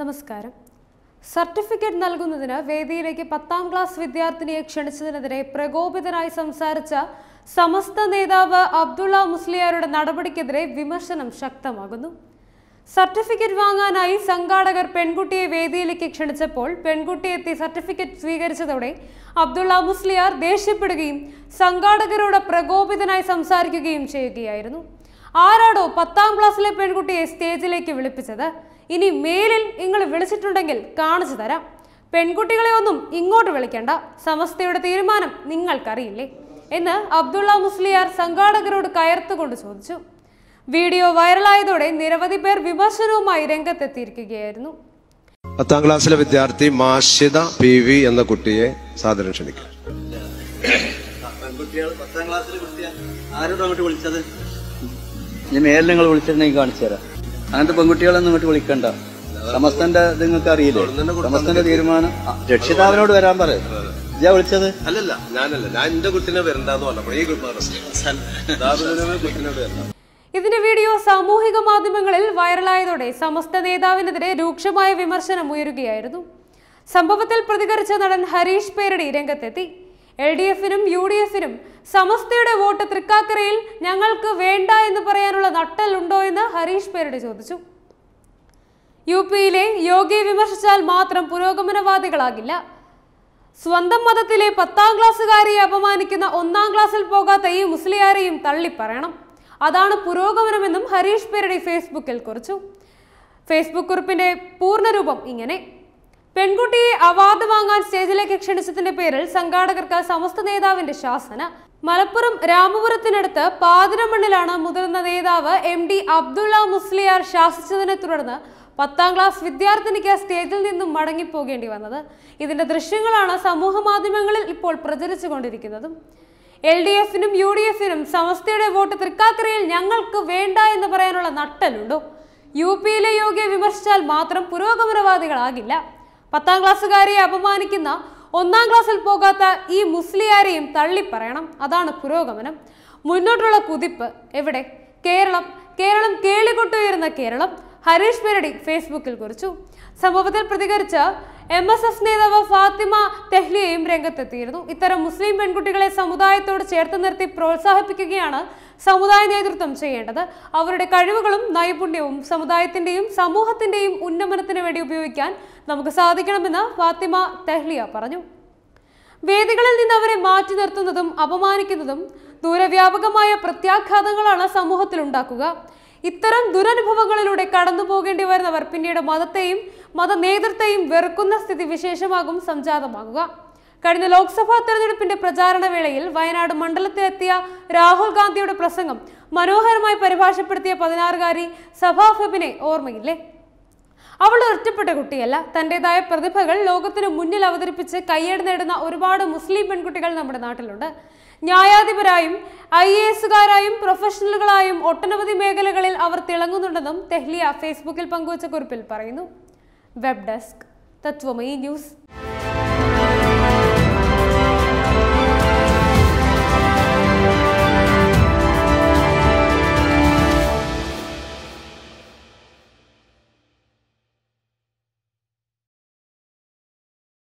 നമസ്കാരം സർട്ടിഫിക്കറ്റ് നൽകുന്നതിന് വേദിയിലേക്ക് പത്താം ക്ലാസ് വിദ്യാർത്ഥിനിയെ ക്ഷണിച്ചതിനെതിരെ പ്രകോപിതനായി സംസാരിച്ച സമസ്ത നേതാവ് അബ്ദുള്ള മുസ്ലിയാരുടെ നടപടിക്കെതിരെ വിമർശനം ശക്തമാകുന്നു സർട്ടിഫിക്കറ്റ് വാങ്ങാനായി സംഘാടകർ പെൺകുട്ടിയെ വേദിയിലേക്ക് ക്ഷണിച്ചപ്പോൾ പെൺകുട്ടി എത്തി സർട്ടിഫിക്കറ്റ് സ്വീകരിച്ചതോടെ അബ്ദുള്ള മുസ്ലിയാർ ദേഷ്യപ്പെടുകയും സംഘാടകരോട് പ്രകോപിതനായി സംസാരിക്കുകയും ചെയ്യുകയായിരുന്നു ആരാടോ പത്താം ക്ലാസ്സിലെ പെൺകുട്ടിയെ സ്റ്റേജിലേക്ക് വിളിപ്പിച്ചത് ഇനി മേലിൽ നിങ്ങൾ വിളിച്ചിട്ടുണ്ടെങ്കിൽ കാണിച്ചു തരാം പെൺകുട്ടികളെ ഒന്നും ഇങ്ങോട്ട് വിളിക്കേണ്ട സമസ്തയുടെ തീരുമാനം നിങ്ങൾക്കറിയില്ലേ എന്ന് അബ്ദുള്ള മുസ്ലിയാർ സംഘാടകരോട് കയർത്തുകൊണ്ട് ചോദിച്ചു വീഡിയോ വൈറലായതോടെ നിരവധി പേർ വിമർശനവുമായി രംഗത്തെത്തിയിരിക്കുകയായിരുന്നു പത്താം ക്ലാസ്സിലെ വിദ്യാർത്ഥി മാഷിത പി വി എന്ന കുട്ടിയെ സാധനം ക്ഷണിക്കും പെൺകുട്ടികൾ പത്താം ക്ലാസ്സിലെ കുട്ടിയെ ആരോടും അങ്ങോട്ട് വിളിച്ചത് ഇനി മേലെ നിങ്ങൾ വിളിച്ചിട്ടുണ്ടെങ്കിൽ കാണിച്ചു തരാം അങ്ങനത്തെ പെൺകുട്ടികളൊന്നും ഇങ്ങോട്ട് വിളിക്കണ്ട സമസ്തന്റെ ഇത് നിങ്ങൾക്ക് അറിയില്ലേ സമസ്തന്റെ തീരുമാനം രക്ഷിതാവിനോട് വരാൻ പറ ഞാൻ വിളിച്ചത് അല്ലല്ല ഞാനല്ല ഞാൻ എന്റെ കുട്ടിനെ വരണ്ടെന്ന് ഇതിന്റെ വീഡിയോ സാമൂഹിക മാധ്യമങ്ങളിൽ വൈറലായതോടെ സമസ്ത നേതാവിനെതിരെ രൂക്ഷമായ വിമർശനം ഉയരുകയായിരുന്നു സംഭവത്തിൽ പ്രതികരിച്ച നടൻ ഹരീഷ് പേരടി രംഗത്തെത്തി എൽ ഡി എഫിനും യു ഡി എഫിനും സമസ്തയുടെ വോട്ട് തൃക്കാക്കരയിൽ ഞങ്ങൾക്ക് വേണ്ട എന്ന് പറയാൻ തട്ടലുണ്ടോ എന്ന് ഹരീഷ് പേരുടെ ചോദിച്ചു യു പിയിലെ യോഗിയെ വിമർശിച്ചാൽ മാത്രം പുരോഗമനവാദികളാകില്ല സ്വന്തം മതത്തിലെ പത്താം ക്ലാസ്സുകാരെ അപമാനിക്കുന്ന ഒന്നാം ക്ലാസ്സിൽ പോകാത്ത ഈ മുസ്ലിയാരെയും തള്ളിപ്പറയണം അതാണ് പുരോഗമനമെന്നും ഹരീഷ് പേരുടെ ഫേസ്ബുക്കിൽ കുറിച്ചു ഫേസ്ബുക്ക് കുറിപ്പിന്റെ പൂർണ്ണരൂപം ഇങ്ങനെ പെൺകുട്ടിയെ അവാർഡ് വാങ്ങാൻ സ്റ്റേജിലേക്ക് ക്ഷണിച്ചതിന്റെ പേരിൽ സംഘാടകർക്ക് സമസ്ത നേതാവിന്റെ ശാസന മലപ്പുറം രാമപുരത്തിനടുത്ത് പാതിരമണ്ണിലാണ് മുതിർന്ന നേതാവ് എം ഡി അബ്ദുള്ള മുസ്ലിയാർ ശാസിച്ചതിനെ തുടർന്ന് പത്താം ക്ലാസ് വിദ്യാർത്ഥിനിക്ക് സ്റ്റേജിൽ നിന്നും മടങ്ങിപ്പോകേണ്ടി വന്നത് ഇതിന്റെ ദൃശ്യങ്ങളാണ് സമൂഹ മാധ്യമങ്ങളിൽ ഇപ്പോൾ കൊണ്ടിരിക്കുന്നതും എൽ ഡി എഫിനും യു ഡി എഫിനും സമസ്തയുടെ വോട്ട് തൃക്കാക്കരയിൽ ഞങ്ങൾക്ക് വേണ്ട എന്ന് പറയാനുള്ള നട്ടലുണ്ടോ യു പിയിലെ യോഗ്യെ വിമർശിച്ചാൽ മാത്രം പുരോഗമനവാദികളാകില്ല പത്താം ക്ലാസ്സുകാരെ അപമാനിക്കുന്ന ഒന്നാം ക്ലാസ്സിൽ പോകാത്ത ഈ മുസ്ലിയാരെയും തള്ളിപ്പറയണം അതാണ് പുരോഗമനം മുന്നോട്ടുള്ള കുതിപ്പ് എവിടെ കേരളം കേരളം കേളികൊട്ടുയരുന്ന കേരളം ഹരീഷ് പേരടി ഫേസ്ബുക്കിൽ കുറിച്ചു സംഭവത്തിൽ പ്രതികരിച്ച എം എസ് എഫ് നേതാവ് ഫാത്തിമ തെഹ്ലിയെയും രംഗത്തെത്തിയിരുന്നു ഇത്തരം മുസ്ലിം പെൺകുട്ടികളെ സമുദായത്തോട് ചേർത്ത് നിർത്തി പ്രോത്സാഹിപ്പിക്കുകയാണ് സമുദായ നേതൃത്വം ചെയ്യേണ്ടത് അവരുടെ കഴിവുകളും നൈപുണ്യവും സമുദായത്തിന്റെയും സമൂഹത്തിന്റെയും ഉന്നമനത്തിന് വേണ്ടി ഉപയോഗിക്കാൻ നമുക്ക് സാധിക്കണമെന്ന് ഫാത്തിമ തെഹ്ലിയ പറഞ്ഞു വേദികളിൽ നിന്ന് അവരെ മാറ്റി നിർത്തുന്നതും അപമാനിക്കുന്നതും ദൂരവ്യാപകമായ പ്രത്യാഘാതങ്ങളാണ് സമൂഹത്തിൽ ഉണ്ടാക്കുക ഇത്തരം ദുരനുഭവങ്ങളിലൂടെ കടന്നു പോകേണ്ടി വരുന്നവർ പിന്നീട് മതത്തെയും മത വെറുക്കുന്ന സ്ഥിതി വിശേഷമാകും സംജാതമാകുക കഴിഞ്ഞ ലോക്സഭാ തെരഞ്ഞെടുപ്പിന്റെ പ്രചാരണ വേളയിൽ വയനാട് മണ്ഡലത്തിലെത്തിയ രാഹുൽ ഗാന്ധിയുടെ പ്രസംഗം മനോഹരമായി പരിഭാഷപ്പെടുത്തിയ പതിനാറുകാരി സഭാഫബിനെ ഓർമ്മയില്ലേ അവൾ ഒറ്റപ്പെട്ട കുട്ടിയല്ല തൻ്റെതായ പ്രതിഭകൾ ലോകത്തിന് മുന്നിൽ അവതരിപ്പിച്ച് കയ്യേട് നേടുന്ന ഒരുപാട് മുസ്ലിം പെൺകുട്ടികൾ നമ്മുടെ നാട്ടിലുണ്ട് ന്യായാധിപരായും ഐ എ എസുകാരായും പ്രൊഫഷണലുകളായും ഒട്ടനവധി മേഖലകളിൽ അവർ തിളങ്ങുന്നുണ്ടെന്നും തെഹ്ലിയ ഫേസ്ബുക്കിൽ പങ്കുവച്ച കുറിപ്പിൽ പറയുന്നു വെബ് ഡെസ്ക് തത്വമയി ന്യൂസ്